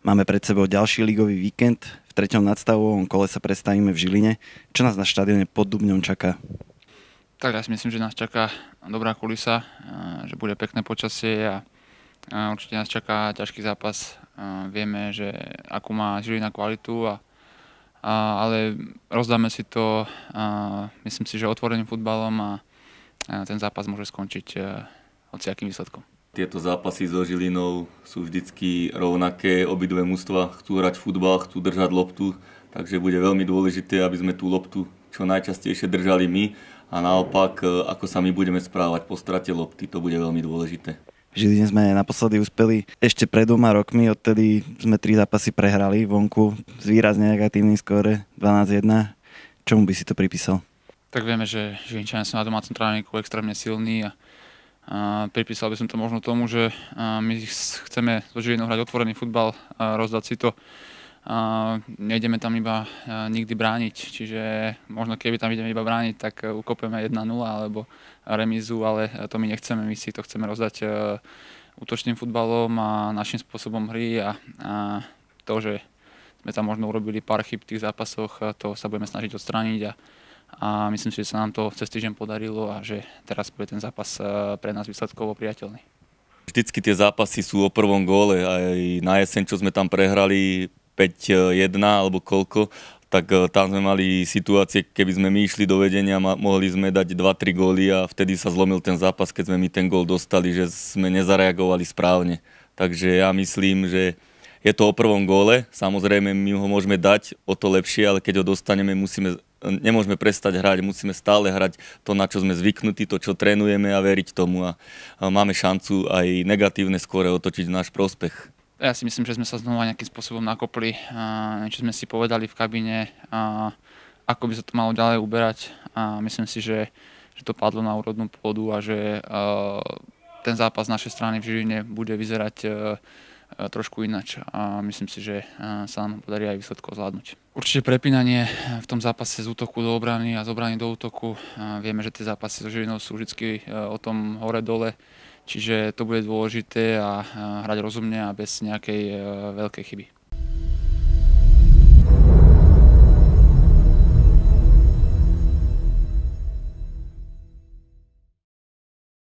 Máme pred sebou ďalší ligový víkend. V treťom nadstavovom kole sa predstavíme v Žiline. Čo nás na štadióne pod Dubňom čaká? Tak ja si myslím, že nás čaká dobrá kulisa, eh, že bude pekné počasie a eh, určite nás čaká ťažký zápas. Eh, vieme, že akú má Žilina kvalitu, a, a, ale rozdáme si to, a, myslím si, že otvoreným futbalom a ten zápas môže skončiť hociakým výsledkom tieto zápasy so Žilinou sú vždycky rovnaké. Obidve mužstva chcú hrať futbal, chcú držať loptu, takže bude veľmi dôležité, aby sme tú loptu čo najčastejšie držali my a naopak, e, ako sa my budeme správať po strate lopty, to bude veľmi dôležité. V Žiline sme naposledy uspeli ešte pred dvoma rokmi, odtedy sme tri zápasy prehrali vonku s výrazne negatívnym skóre 12-1. Čomu by si to pripísal? Tak vieme, že Žilinčania sú na domácom tráviku extrémne silní a pripísal by som to možno tomu, že my chceme so Žilinou hrať otvorený futbal, rozdať si to. nejdeme tam iba nikdy brániť, čiže možno keby tam ideme iba brániť, tak ukopeme 1-0 alebo remizu, ale to my nechceme, my si to chceme rozdať útočným futbalom a našim spôsobom hry a, a to, že sme tam možno urobili pár chyb v tých zápasoch, to sa budeme snažiť odstrániť a a myslím si, že sa nám to cez týždeň podarilo a že teraz bude ten zápas e, pre nás výsledkovo priateľný. Vždycky tie zápasy sú o prvom góle, aj na jeseň, čo sme tam prehrali 5-1 alebo koľko, tak e, tam sme mali situácie, keby sme my išli do vedenia, mohli sme dať 2-3 góly a vtedy sa zlomil ten zápas, keď sme my ten gól dostali, že sme nezareagovali správne. Takže ja myslím, že je to o prvom góle, samozrejme my ho môžeme dať o to lepšie, ale keď ho dostaneme, musíme nemôžeme prestať hrať, musíme stále hrať to, na čo sme zvyknutí, to, čo trénujeme a veriť tomu a, máme šancu aj negatívne skôr otočiť náš prospech. Ja si myslím, že sme sa znova nejakým spôsobom nakopli, a niečo sme si povedali v kabíne, ako by sa to malo ďalej uberať a myslím si, že, že to padlo na úrodnú pôdu a že ten zápas z našej strany v Žiline bude vyzerať e, trošku inač a myslím si, že sa nám podarí aj výsledko zvládnuť. Určite prepínanie v tom zápase z útoku do obrany a z obrany do útoku. Vieme, že tie zápasy so Žilinou sú vždy e, o tom hore-dole, čiže to bude dôležité a hrať rozumne a bez nejakej e, veľkej chyby.